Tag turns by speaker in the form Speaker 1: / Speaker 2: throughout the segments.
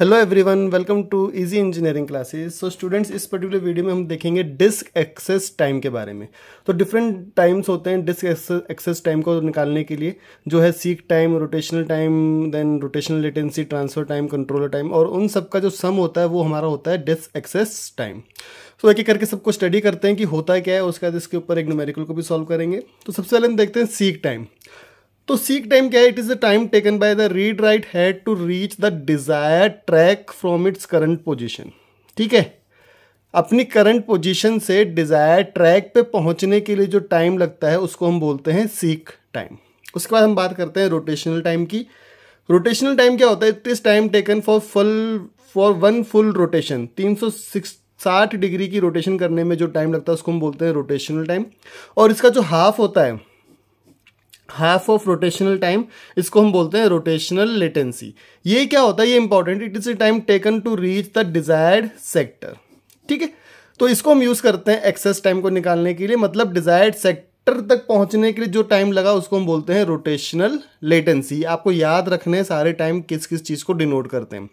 Speaker 1: Hello everyone welcome to easy engineering classes so students इस particular video में हम देखेंगे डिस्क एक्सेस टाइम के बारे में तो डिफरेंट टाइम्स होते हैं डिस्क एक्सेस टाइम को निकालने के लिए जो है seek time rotational time then rotational latency transfer time controller time और उन सब का जो सम होता है वो हमारा होता है डिस्क एक्सेस टाइम तो एक एक करके सबको स्टडी करते हैं कि होता है क्या है उसके बाद इसके ऊपर एक न्यूमेरिकल को भी सॉल्व करेंगे तो सबसे पहले हम देखते हैं सीक टाइम तो सीक टाइम क्या है it is the time taken by the read write head to reach the desire track from its current position ठीक है अपनी करंट पोजिशन से डिज़ायर ट्रैक पे पहुंचने के लिए जो टाइम लगता है उसको हम बोलते हैं सीक टाइम उसके बाद हम बात करते हैं रोटेशनल टाइम की रोटेशनल टाइम क्या होता है it is time taken for full for one full rotation तीन सौ साठ डिग्री की रोटेशन करने में जो टाइम लगता है उसको हम बोलते हैं रोटेशनल टाइम और इसका जो हाफ होता है हाफ ऑफ रोटेशनल टाइम इसको हम बोलते हैं रोटेशनल लेटेंसी ये क्या होता है ये important it is a time taken to reach the desired sector ठीक है तो इसको हम यूज़ करते हैं एक्सेस टाइम को निकालने के लिए मतलब डिजायर्ड सेक्टर तक पहुंचने के लिए जो टाइम लगा उसको हम बोलते हैं रोटेशनल लेटेंसी आपको याद रखने सारे टाइम किस किस चीज़ को डिनोट करते हैं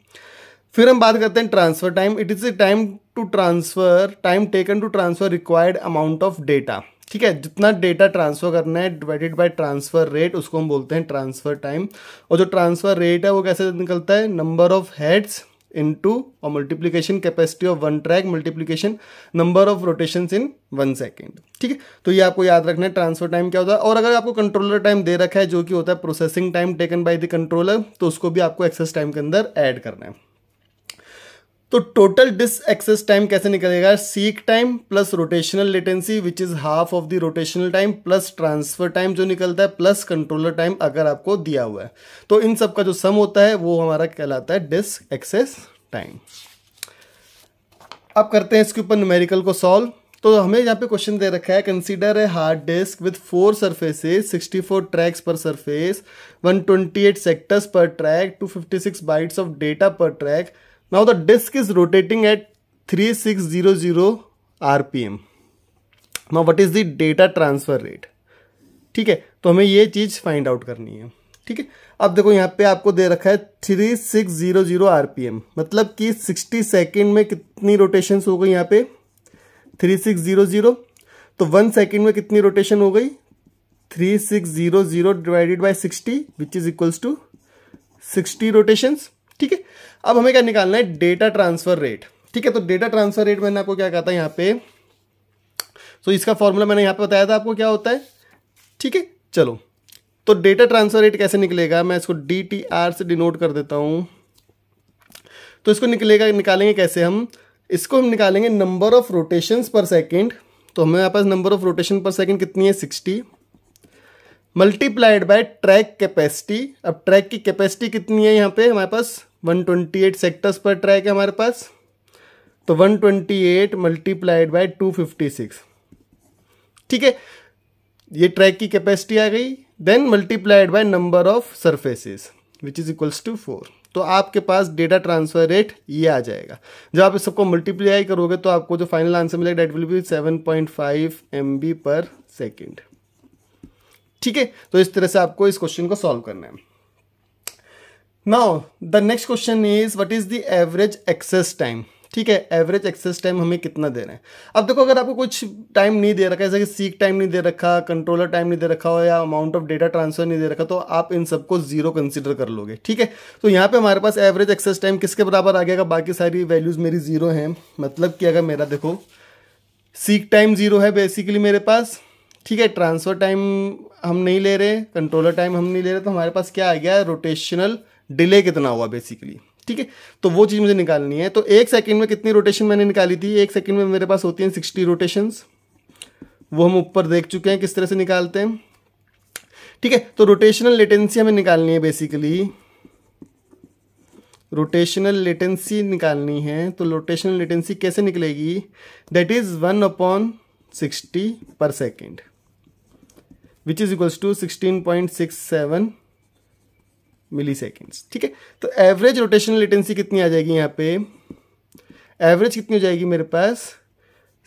Speaker 1: फिर हम बात करते हैं transfer time it is a time to transfer time taken to transfer required amount of data ठीक है जितना डेटा ट्रांसफ़र करना है डिवाइडेड बाय ट्रांसफ़र रेट उसको हम बोलते हैं ट्रांसफ़र टाइम और जो ट्रांसफ़र रेट है वो कैसे निकलता है नंबर ऑफ हेड्स इनटू और multiplication capacity of one track multiplication number of rotation in one second ठीक है तो ये आपको याद रखना है ट्रांसफर टाइम क्या होता है और अगर आपको कंट्रोलर टाइम दे रखा है जो कि होता है processing time taken by the controller तो उसको भी आपको एक्सेस टाइम के अंदर ऐड करना है तो टोटल डिस्क एक्सेस टाइम कैसे निकलेगा seek time plus rotational latency which is half of the rotational time plus transfer time जो निकलता है प्लस कंट्रोलर टाइम अगर आपको दिया हुआ है तो इन सब का जो सम होता है वो हमारा कहलाता है डिस एक्सेस टाइम अब करते हैं इसके ऊपर न्यूमेरिकल को सॉल्व तो हमें यहाँ पे क्वेश्चन दे रखा है कंसीडर है hard disk with four surfaces 64 tracks per surface 128 sectors per track 256 bytes of data per track Now the disk is rotating at 3600 RPM. Now what is the data transfer rate? ठीक है तो हमें ये चीज़ find out करनी है ठीक है अब देखो यहाँ पे आपको दे रखा है three six zero zero R P M मतलब कि सिक्सटी सेकेंड में कितनी रोटेशन हो गई यहाँ पे थ्री सिक्स जीरो जीरो तो वन सेकेंड में कितनी रोटेशन हो गई three six zero zero divided by sixty which is equals to sixty rotations ठीक है अब हमें क्या निकालना है डेटा ट्रांसफर रेट ठीक है तो डेटा ट्रांसफर रेट मैंने आपको क्या कहा था यहाँ पे तो इसका फॉर्मूला मैंने यहाँ पे बताया था आपको क्या होता है ठीक है चलो तो डेटा ट्रांसफर रेट कैसे निकलेगा मैं इसको डी टी आर से डिनोट कर देता हूँ तो इसको निकलेगा निकालेंगे कैसे हम इसको हम निकालेंगे number of rotation per second तो हमारे पास number of rotation per second कितनी है sixty multiplied by track capacity अब ट्रैक की कैपेसिटी कितनी है यहाँ पे हमारे पास 128 सेक्टर्स पर ट्रैक है हमारे पास तो 128 twenty eight multiplied by two ठीक है ये ट्रैक की कैपेसिटी आ गई then multiplied by number of surfaces which is equals to four तो आपके पास डेटा ट्रांसफर रेट ये आ जाएगा जब आप इस सबको मल्टीप्लाई करोगे तो आपको जो फाइनल आंसर मिलेगा that will be seven point five M B per second ठीक है तो इस तरह से आपको इस क्वेश्चन को सॉल्व करना है now the next question is what is the average access time ठीक है एवरेज एक्सेस टाइम हमें कितना दे रहे हैं अब देखो अगर आपको कुछ टाइम नहीं दे रखा जैसे कि सीख टाइम नहीं दे रखा कंट्रोलर टाइम नहीं दे रखा हो या अमाउंट ऑफ डेटा ट्रांसफर नहीं दे रखा तो आप इन सबको जीरो कंसिडर कर लोगे ठीक है तो यहाँ पे हमारे पास एवरेज एक्सेस टाइम किसके बराबर आ गया बाकी सारी वैल्यूज़ मेरी जीरो हैं मतलब कि अगर मेरा देखो सीख टाइम जीरो है बेसिकली मेरे पास ठीक है ट्रांसफ़र टाइम हम नहीं ले रहे कंट्रोलर टाइम हम नहीं ले रहे तो हमारे पास क्या आ गया रोटेशनल डिले कितना हुआ बेसिकली ठीक है तो वो चीज़ मुझे निकालनी है तो एक सेकंड में कितनी रोटेशन मैंने निकाली थी एक सेकंड में मेरे पास होती हैं सिक्सटी रोटेशंस वो हम ऊपर देख चुके हैं किस तरह से निकालते हैं ठीक है तो रोटेशनल लेटेंसी हमें निकालनी है बेसिकली रोटेशनल लेटेंसी निकालनी है तो रोटेशनल लेटेंसी कैसे निकलेगी that is one upon sixty per second which is equals to sixteen point six seven milliseconds ठीक है तो एवरेज रोटेशनल लेटेंसी कितनी आ जाएगी यहाँ पे एवरेज कितनी हो जाएगी मेरे पास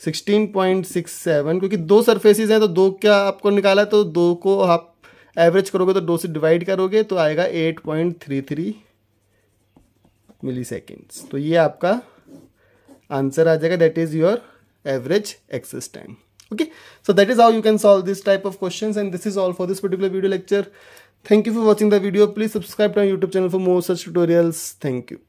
Speaker 1: 16.67 क्योंकि दो सरफेसिस हैं तो दो क्या आपको निकाला तो दो को आप एवरेज करोगे तो दो से डिवाइड करोगे तो आएगा 8.33 मिली सेकेंड्स तो ये आपका आंसर आ जाएगा that is your average access time okay so that is how you can solve this type of question and this is all for this particular video lecture Thank you for watching the video. Please subscribe to our YouTube channel for more such tutorials. Thank you.